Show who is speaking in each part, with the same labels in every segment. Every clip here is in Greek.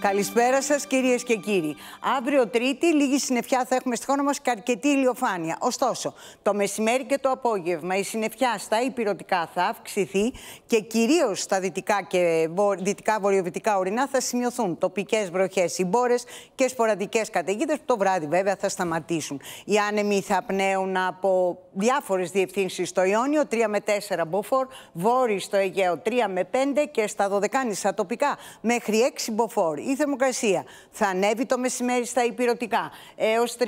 Speaker 1: Καλησπέρα σας, κυρίες και κύριοι. Αύριο Τρίτη, λίγη συννεφιά θα έχουμε στη χώρα μας και αρκετή ηλιοφάνεια. Ωστόσο, το μεσημέρι και το απόγευμα η συννεφιά στα υπηρετικά θα αυξηθεί και κυρίως στα δυτικά και δυτικά βορειοδυτικά ορεινά θα σημειωθούν τοπικές βροχές, συμπόρε και σποραδικές καταιγίδες που το βράδυ βέβαια θα σταματήσουν. Οι άνεμοι θα πνέουν από διάφορες διευθύνσεις στο Ιόνιο, 3 με 4 μποφόρ, βόρειο στο Αιγαίο 3 με 5 και στα 12 τοπικά μέχρι 6 μποφόρ η θερμοκρασία θα ανέβει το μεσημέρι στα υπηρετικά έως 32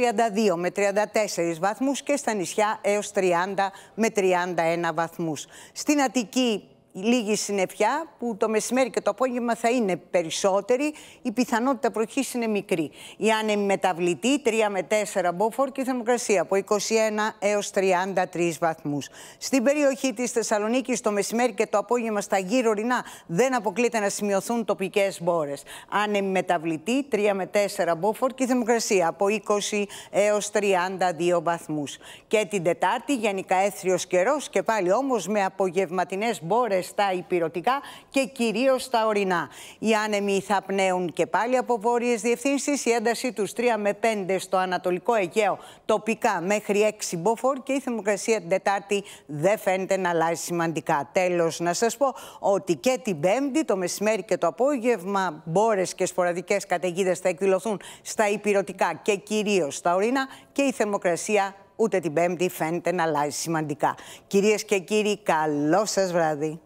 Speaker 1: με 34 βαθμούς και στα νησιά έως 30 με 31 βαθμούς. Στην Αττική λίγη συννεφιά που το μεσημέρι και το απόγευμα θα είναι περισσότερη. Η πιθανότητα προχής είναι μικρή. Η άνεμη μεταβλητή 3 με 4 μποφόρ και η θερμοκρασία από 21 έω 33 βαθμούς. Στην περιοχή της Θεσσαλονίκης, το μεσημέρι και το απόγευμα στα γύρω ρινά δεν αποκλείται να σημειωθούν τοπικές μπόρες. Άνεμη μεταβλητή 3 με 4 μποφόρ και η θερμοκρασία από 20 έω 32 βαθμούς. Και την Τετάρτη γενικά έθριος καιρός και πάλι όμως με απογευματινές μπόρες στα υπηρετικά και κυρίως στα ορεινά. Οι άνεμοι θα πνέουν και πάλι από βόρειες διευθύνσεις. Η ένταση τους 3 με 5 στο Ανατολικό Αιγαίο, τοπικά μέχρι 6 μποφόρ και η θερμοκρασία την Τετάρτη δεν φαίνεται να αλλάζει σημαντικά. Τέλος, να σας πω ότι και την Πέμπτη, το μεσημέρι και το απόγευμα, μπόρες και σποραδικές καταιγίδες θα εκδηλωθούν στα υπηρετικά και κυρίως στα ορεινά και η θερμοκρασία ούτε την Πέμπτη φαίνεται να αλλάζει σημαντικά. Κυρίες και κύριοι, καλό σας βράδυ.